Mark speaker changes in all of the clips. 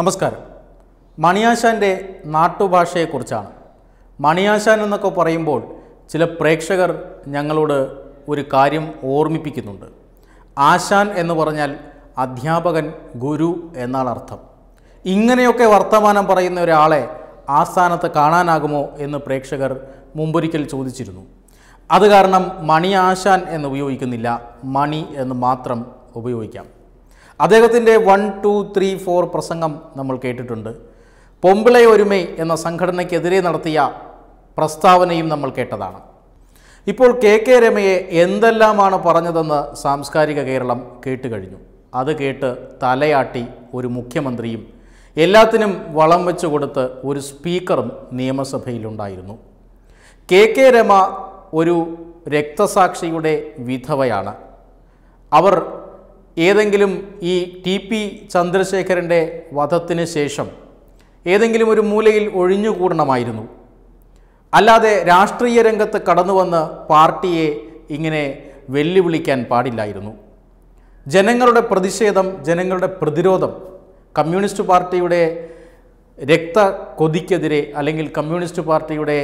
Speaker 1: നമസ്കാരം മണിയാശാൻ്റെ നാട്ടുഭാഷയെക്കുറിച്ചാണ് മണിയാശാൻ എന്നൊക്കെ പറയുമ്പോൾ ചില പ്രേക്ഷകർ ഞങ്ങളോട് ഒരു കാര്യം ഓർമ്മിപ്പിക്കുന്നുണ്ട് ആശാൻ എന്ന് പറഞ്ഞാൽ അധ്യാപകൻ ഗുരു എന്നാണ് അർത്ഥം ഇങ്ങനെയൊക്കെ വർത്തമാനം പറയുന്ന ഒരാളെ സ്ഥാനത്ത് കാണാനാകുമോ എന്ന് പ്രേക്ഷകർ മുമ്പൊരിക്കൽ ചോദിച്ചിരുന്നു അത് കാരണം മണി ആശാൻ എന്ന് ഉപയോഗിക്കുന്നില്ല മണി എന്ന് മാത്രം ഉപയോഗിക്കാം അദ്ദേഹത്തിൻ്റെ വൺ ടു ത്രീ ഫോർ പ്രസംഗം നമ്മൾ കേട്ടിട്ടുണ്ട് പൊമ്പിളെ ഒരുമേ എന്ന സംഘടനയ്ക്കെതിരെ നടത്തിയ പ്രസ്താവനയും നമ്മൾ കേട്ടതാണ് ഇപ്പോൾ കെ കെ രമയെ എന്തെല്ലാമാണ് പറഞ്ഞതെന്ന് സാംസ്കാരിക കേരളം കേട്ടുകഴിഞ്ഞു അത് കേട്ട് തലയാട്ടി ഒരു മുഖ്യമന്ത്രിയും എല്ലാത്തിനും വളം വെച്ചു കൊടുത്ത് ഒരു സ്പീക്കറും നിയമസഭയിലുണ്ടായിരുന്നു കെ കെ രമ ഒരു രക്തസാക്ഷിയുടെ വിധവയാണ് അവർ ഏതെങ്കിലും ഈ ടി പി ചന്ദ്രശേഖരൻ്റെ വധത്തിന് ശേഷം ഏതെങ്കിലും ഒരു മൂലയിൽ ഒഴിഞ്ഞുകൂടണമായിരുന്നു അല്ലാതെ രാഷ്ട്രീയ രംഗത്ത് കടന്നു വന്ന് പാർട്ടിയെ ഇങ്ങനെ വെല്ലുവിളിക്കാൻ പാടില്ലായിരുന്നു ജനങ്ങളുടെ പ്രതിഷേധം ജനങ്ങളുടെ പ്രതിരോധം കമ്മ്യൂണിസ്റ്റ് പാർട്ടിയുടെ രക്ത കൊതിക്കെതിരെ അല്ലെങ്കിൽ കമ്മ്യൂണിസ്റ്റ് പാർട്ടിയുടെ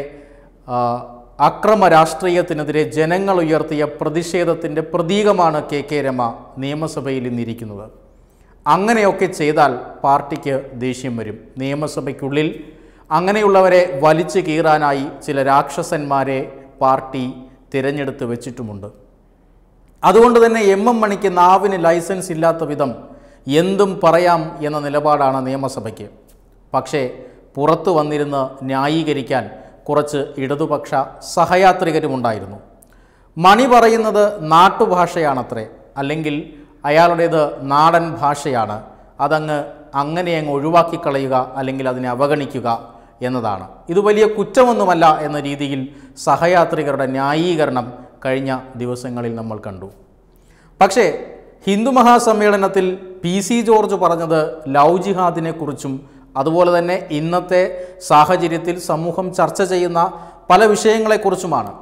Speaker 1: അക്രമ രാഷ്ട്രീയത്തിനെതിരെ ജനങ്ങൾ ഉയർത്തിയ പ്രതിഷേധത്തിൻ്റെ പ്രതീകമാണ് കെ കെ രമ നിയമസഭയിൽ ഇന്നിരിക്കുന്നത് അങ്ങനെയൊക്കെ ചെയ്താൽ പാർട്ടിക്ക് ദേഷ്യം വരും നിയമസഭയ്ക്കുള്ളിൽ അങ്ങനെയുള്ളവരെ വലിച്ചു കീറാനായി ചില രാക്ഷസന്മാരെ പാർട്ടി തിരഞ്ഞെടുത്ത് വെച്ചിട്ടുമുണ്ട് അതുകൊണ്ട് തന്നെ എം എം മണിക്ക് നാവിന് ലൈസൻസ് ഇല്ലാത്ത വിധം എന്തും പറയാം എന്ന നിലപാടാണ് നിയമസഭയ്ക്ക് പക്ഷേ പുറത്തു വന്നിരുന്ന് ന്യായീകരിക്കാൻ കുറച്ച് ഇടതുപക്ഷ സഹയാത്രികരുമുണ്ടായിരുന്നു മണി പറയുന്നത് നാട്ടുഭാഷയാണത്രേ അല്ലെങ്കിൽ അയാളുടേത് നാടൻ ഭാഷയാണ് അതങ്ങ് അങ്ങനെ അങ്ങ് ഒഴിവാക്കിക്കളയുക കളയുക അല്ലെങ്കിൽ അതിനെ അവഗണിക്കുക എന്നതാണ് ഇത് വലിയ കുറ്റമൊന്നുമല്ല എന്ന രീതിയിൽ സഹയാത്രികരുടെ ന്യായീകരണം കഴിഞ്ഞ ദിവസങ്ങളിൽ നമ്മൾ കണ്ടു പക്ഷേ ഹിന്ദു മഹാസമ്മേളനത്തിൽ പി സി ജോർജ് പറഞ്ഞത് ലൗ ജിഹാദിനെക്കുറിച്ചും അതുപോലെ തന്നെ ഇന്നത്തെ സാഹചര്യത്തിൽ സമൂഹം ചർച്ച ചെയ്യുന്ന പല വിഷയങ്ങളെക്കുറിച്ചുമാണ്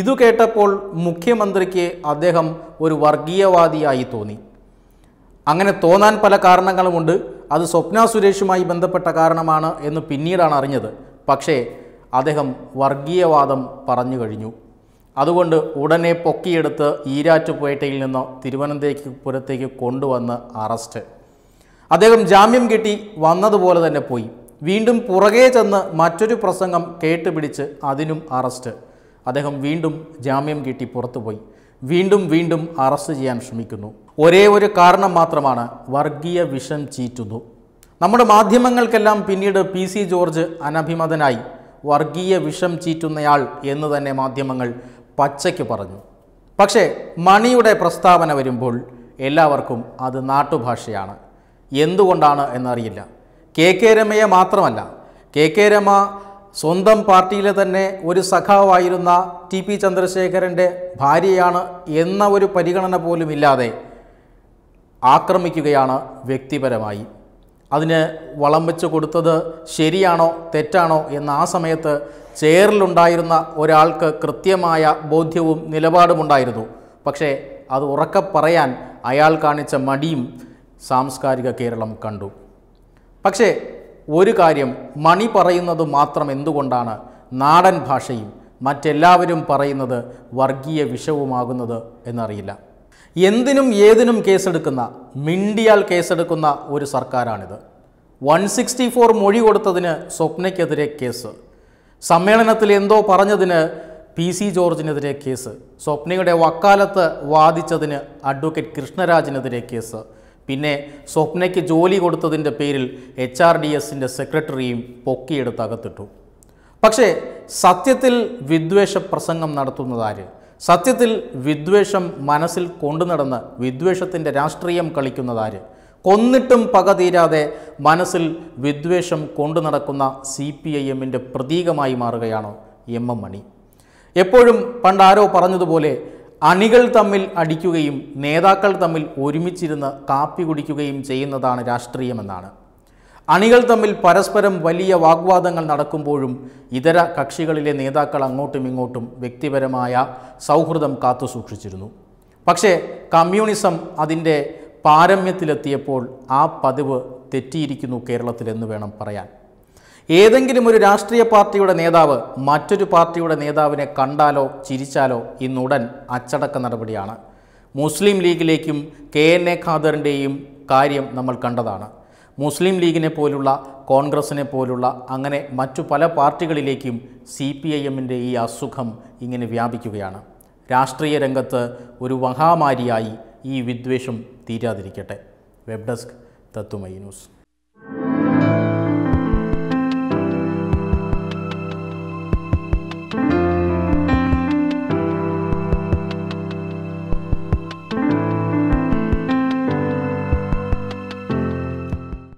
Speaker 1: ഇതു കേട്ടപ്പോൾ മുഖ്യമന്ത്രിക്ക് അദ്ദേഹം ഒരു വർഗീയവാദിയായി തോന്നി അങ്ങനെ തോന്നാൻ പല കാരണങ്ങളുമുണ്ട് അത് സ്വപ്ന സുരേഷുമായി ബന്ധപ്പെട്ട കാരണമാണ് എന്ന് പിന്നീടാണ് അറിഞ്ഞത് പക്ഷേ അദ്ദേഹം വർഗീയവാദം പറഞ്ഞു കഴിഞ്ഞു അതുകൊണ്ട് ഉടനെ പൊക്കിയെടുത്ത് ഈരാറ്റുപേട്ടയിൽ നിന്ന് തിരുവനന്തപുരത്തേക്ക് കൊണ്ടുവന്ന് അറസ്റ്റ് അദ്ദേഹം ജാമ്യം കിട്ടി വന്നതുപോലെ തന്നെ പോയി വീണ്ടും പുറകെ ചെന്ന് മറ്റൊരു പ്രസംഗം കേട്ടുപിടിച്ച് അതിനും അറസ്റ്റ് അദ്ദേഹം വീണ്ടും ജാമ്യം കിട്ടി പുറത്തുപോയി വീണ്ടും വീണ്ടും അറസ്റ്റ് ചെയ്യാൻ ശ്രമിക്കുന്നു ഒരേ ഒരു കാരണം മാത്രമാണ് വർഗീയ വിഷം ചീറ്റുന്നു നമ്മുടെ മാധ്യമങ്ങൾക്കെല്ലാം പിന്നീട് പി സി ജോർജ് അനഭിമതനായി വർഗീയ വിഷം ചീറ്റുന്നയാൾ എന്ന് തന്നെ മാധ്യമങ്ങൾ പച്ചയ്ക്ക് പറഞ്ഞു പക്ഷേ മണിയുടെ പ്രസ്താവന വരുമ്പോൾ എല്ലാവർക്കും അത് നാട്ടുഭാഷയാണ് എന്തുകൊണ്ടാണ് എന്നറിയില്ല കെ കെ രമയെ മാത്രമല്ല കെ കെ രമ സ്വന്തം പാർട്ടിയിലെ തന്നെ ഒരു സഖാവായിരുന്ന ടി പി ചന്ദ്രശേഖരൻ്റെ ഭാര്യയാണ് എന്ന ഒരു പരിഗണന പോലും ഇല്ലാതെ ആക്രമിക്കുകയാണ് വ്യക്തിപരമായി അതിന് വളം വെച്ച് കൊടുത്തത് ശരിയാണോ തെറ്റാണോ എന്ന് ആ സമയത്ത് ചേറിലുണ്ടായിരുന്ന ഒരാൾക്ക് കൃത്യമായ ബോധ്യവും നിലപാടുമുണ്ടായിരുന്നു പക്ഷേ അത് ഉറക്കെ പറയാൻ അയാൾ കാണിച്ച മടിയും സാംസ്കാരിക കേരളം കണ്ടു പക്ഷേ ഒരു കാര്യം മണി പറയുന്നത് മാത്രം എന്തുകൊണ്ടാണ് നാടൻ ഭാഷയും മറ്റെല്ലാവരും പറയുന്നത് വർഗീയ വിഷവുമാകുന്നത് എന്നറിയില്ല എന്തിനും ഏതിനും കേസെടുക്കുന്ന മിണ്ടിയാൽ കേസെടുക്കുന്ന ഒരു സർക്കാരാണിത് വൺ സിക്സ്റ്റി ഫോർ മൊഴി കൊടുത്തതിന് സ്വപ്നയ്ക്കെതിരെ കേസ് സമ്മേളനത്തിൽ എന്തോ പറഞ്ഞതിന് പി സി ജോർജിനെതിരെ കേസ് സ്വപ്നയുടെ വക്കാലത്ത് വാദിച്ചതിന് അഡ്വക്കേറ്റ് കൃഷ്ണരാജിനെതിരെ കേസ് പിന്നെ സ്വപ്നയ്ക്ക് ജോലി കൊടുത്തതിൻ്റെ പേരിൽ എച്ച് ആർ ഡി എസിൻ്റെ സെക്രട്ടറിയും പൊക്കിയെടുത്ത് അകത്തിട്ടു പക്ഷേ സത്യത്തിൽ വിദ്വേഷ പ്രസംഗം നടത്തുന്നതാര് സത്യത്തിൽ വിദ്വേഷം മനസ്സിൽ കൊണ്ടുനടന്ന് വിദ്വേഷത്തിൻ്റെ രാഷ്ട്രീയം കളിക്കുന്നതാര് കൊന്നിട്ടും പക തീരാതെ മനസ്സിൽ വിദ്വേഷം കൊണ്ടു നടക്കുന്ന സി പി ഐ എമ്മിൻ്റെ പ്രതീകമായി മാറുകയാണ് എം എം മണി എപ്പോഴും പണ്ടാരോ പറഞ്ഞതുപോലെ അണികൾ തമ്മിൽ അടിക്കുകയും നേതാക്കൾ തമ്മിൽ ഒരുമിച്ചിരുന്ന് കാപ്പി കുടിക്കുകയും ചെയ്യുന്നതാണ് രാഷ്ട്രീയമെന്നാണ് അണികൾ തമ്മിൽ പരസ്പരം വലിയ വാഗ്വാദങ്ങൾ നടക്കുമ്പോഴും ഇതര കക്ഷികളിലെ നേതാക്കൾ അങ്ങോട്ടും ഇങ്ങോട്ടും വ്യക്തിപരമായ സൗഹൃദം കാത്തുസൂക്ഷിച്ചിരുന്നു പക്ഷേ കമ്മ്യൂണിസം അതിൻ്റെ പാരമ്യത്തിലെത്തിയപ്പോൾ ആ പതിവ് തെറ്റിയിരിക്കുന്നു കേരളത്തിലെന്ന് വേണം പറയാൻ ഏതെങ്കിലും ഒരു രാഷ്ട്രീയ പാർട്ടിയുടെ നേതാവ് മറ്റൊരു പാർട്ടിയുടെ നേതാവിനെ കണ്ടാലോ ചിരിച്ചാലോ ഇന്നുടൻ അച്ചടക്ക നടപടിയാണ് മുസ്ലിം ലീഗിലേക്കും കെ എൻ എ ഖാദറിൻ്റെയും കാര്യം നമ്മൾ കണ്ടതാണ് മുസ്ലിം ലീഗിനെ പോലുള്ള കോൺഗ്രസിനെ പോലുള്ള അങ്ങനെ മറ്റു പല പാർട്ടികളിലേക്കും സി പി ഐ എമ്മിൻ്റെ ഈ അസുഖം ഇങ്ങനെ വ്യാപിക്കുകയാണ് രാഷ്ട്രീയ രംഗത്ത് ഒരു മഹാമാരിയായി ഈ വിദ്വേഷം തീരാതിരിക്കട്ടെ web desk Tatwamayi news Thank you.